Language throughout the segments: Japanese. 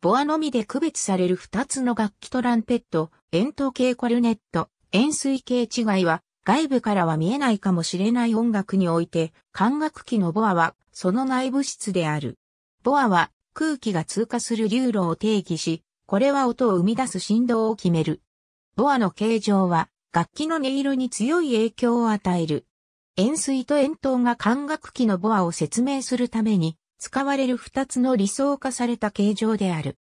ボアのみで区別される二つの楽器トランペット、円筒形コルネット、円錐形違いは、外部からは見えないかもしれない音楽において、管楽器のボアは、その内部質である。ボアは、空気が通過する流路を定義し、これは音を生み出す振動を決める。ボアの形状は、楽器の音色に強い影響を与える。円錐と円筒が管楽器のボアを説明するために、使われる二つの理想化された形状である。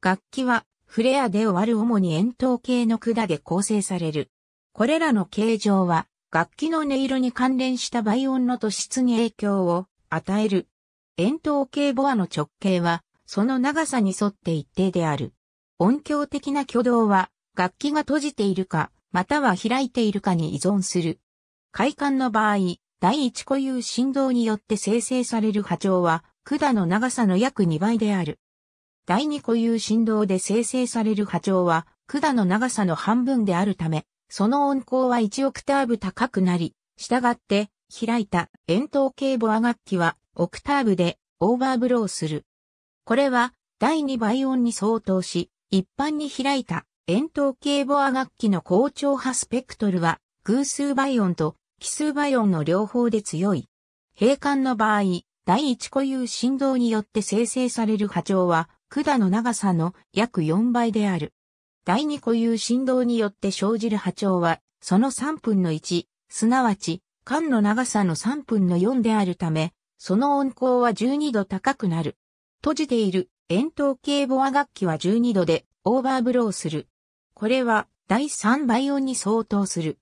楽器はフレアで終わる主に円筒形の管で構成される。これらの形状は楽器の音色に関連した倍音の突出に影響を与える。円筒形ボアの直径はその長さに沿って一定である。音響的な挙動は楽器が閉じているか、または開いているかに依存する。快感の場合、第一固有振動によって生成される波長は管の長さの約2倍である。第二固有振動で生成される波長は、管の長さの半分であるため、その音高は1オクターブ高くなり、したがって、開いた円筒形ボア楽器は、オクターブでオーバーブローする。これは、第2倍音に相当し、一般に開いた円筒形ボア楽器の高調波スペクトルは、偶数倍音と奇数倍音の両方で強い。閉管の場合、第一固有振動によって生成される波長は、管の長さの約4倍である。第二固有振動によって生じる波長は、その3分の1、すなわち、管の長さの3分の4であるため、その音高は12度高くなる。閉じている円筒形ボア楽器は12度でオーバーブローする。これは第3倍音に相当する。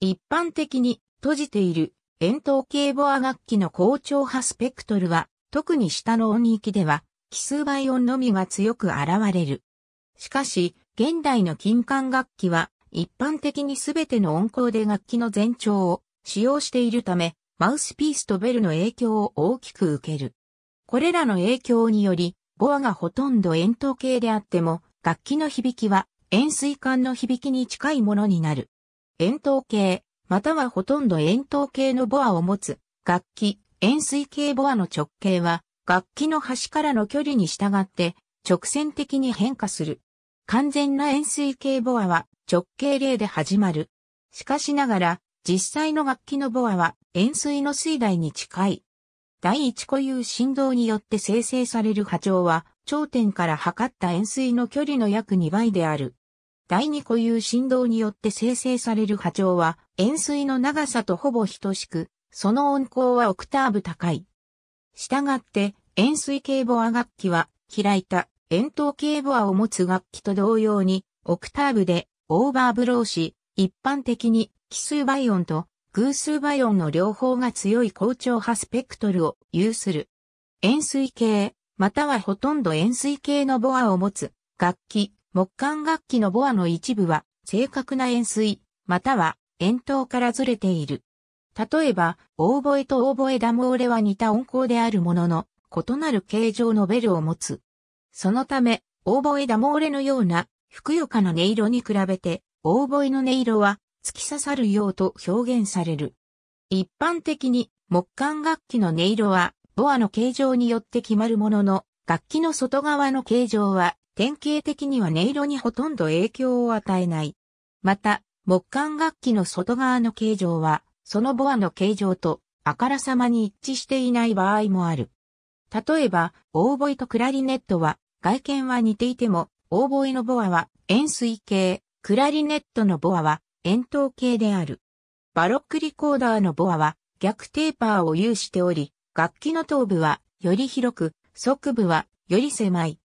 一般的に閉じている円筒形ボア楽器の高調波スペクトルは、特に下の音域では、奇数倍音のみが強く現れる。しかし、現代の金管楽器は、一般的にすべての音高で楽器の全長を使用しているため、マウスピースとベルの影響を大きく受ける。これらの影響により、ボアがほとんど円筒形であっても、楽器の響きは円錐管の響きに近いものになる。円筒形、またはほとんど円筒形のボアを持つ、楽器、円錐形ボアの直径は、楽器の端からの距離に従って、直線的に変化する。完全な円錐形ボアは、直径0で始まる。しかしながら、実際の楽器のボアは、円錐の水台に近い。第一固有振動によって生成される波長は、頂点から測った円錐の距離の約2倍である。第二固有振動によって生成される波長は、円錐の長さとほぼ等しく、その音高はオクターブ高い。したがって、円錐形ボア楽器は、開いた円筒形ボアを持つ楽器と同様に、オクターブでオーバーブローし、一般的に奇数倍音と偶数倍音の両方が強い高調波スペクトルを有する。円錐形、またはほとんど円錐形のボアを持つ楽器、木管楽器のボアの一部は正確な円錐、または円筒からずれている。例えば、オーボエとオーボエダモーレは似た音高であるものの、異なる形状のベルを持つ。そのため、オーボエダモーレのような、ふくよかな音色に比べて、オーボエの音色は、突き刺さるようと表現される。一般的に、木管楽器の音色は、ボアの形状によって決まるものの、楽器の外側の形状は、典型的には音色にほとんど影響を与えない。また、木管楽器の外側の形状は、そのボアの形状と、あからさまに一致していない場合もある。例えば、オーボエとクラリネットは、外見は似ていても、オーボエのボアは円錐形、クラリネットのボアは円筒形である。バロックリコーダーのボアは逆テーパーを有しており、楽器の頭部はより広く、側部はより狭い。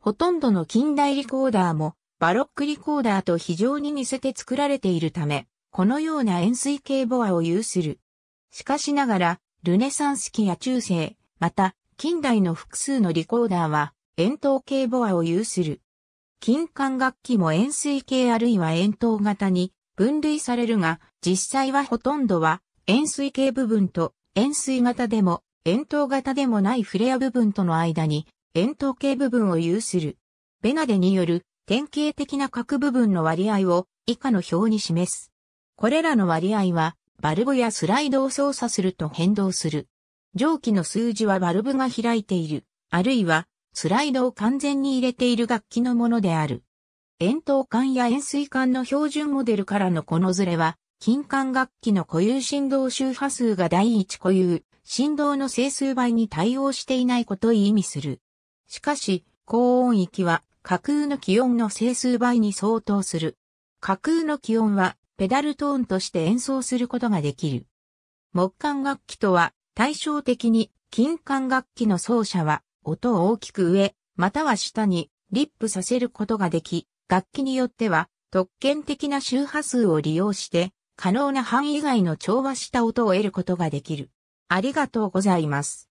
ほとんどの近代リコーダーもバロックリコーダーと非常に似せて作られているため、このような円錐形ボアを有する。しかしながら、ルネサンス期や中世、また、近代の複数のリコーダーは、円筒形ボアを有する。金管楽器も円錐形あるいは円筒型に分類されるが、実際はほとんどは、円錐形部分と円錐型でも、円筒型でもないフレア部分との間に、円筒形部分を有する。ベナデによる典型的な各部分の割合を以下の表に示す。これらの割合は、バルブやスライドを操作すると変動する。上記の数字はバルブが開いている、あるいは、スライドを完全に入れている楽器のものである。円筒管や円錐管の標準モデルからのこのズレは、金管楽器の固有振動周波数が第一固有、振動の整数倍に対応していないことを意味する。しかし、高音域は架空の気温の整数倍に相当する。架空の気温はペダルトーンとして演奏することができる。木管楽器とは対照的に金管楽器の奏者は音を大きく上または下にリップさせることができ、楽器によっては特権的な周波数を利用して可能な範囲外の調和した音を得ることができる。ありがとうございます。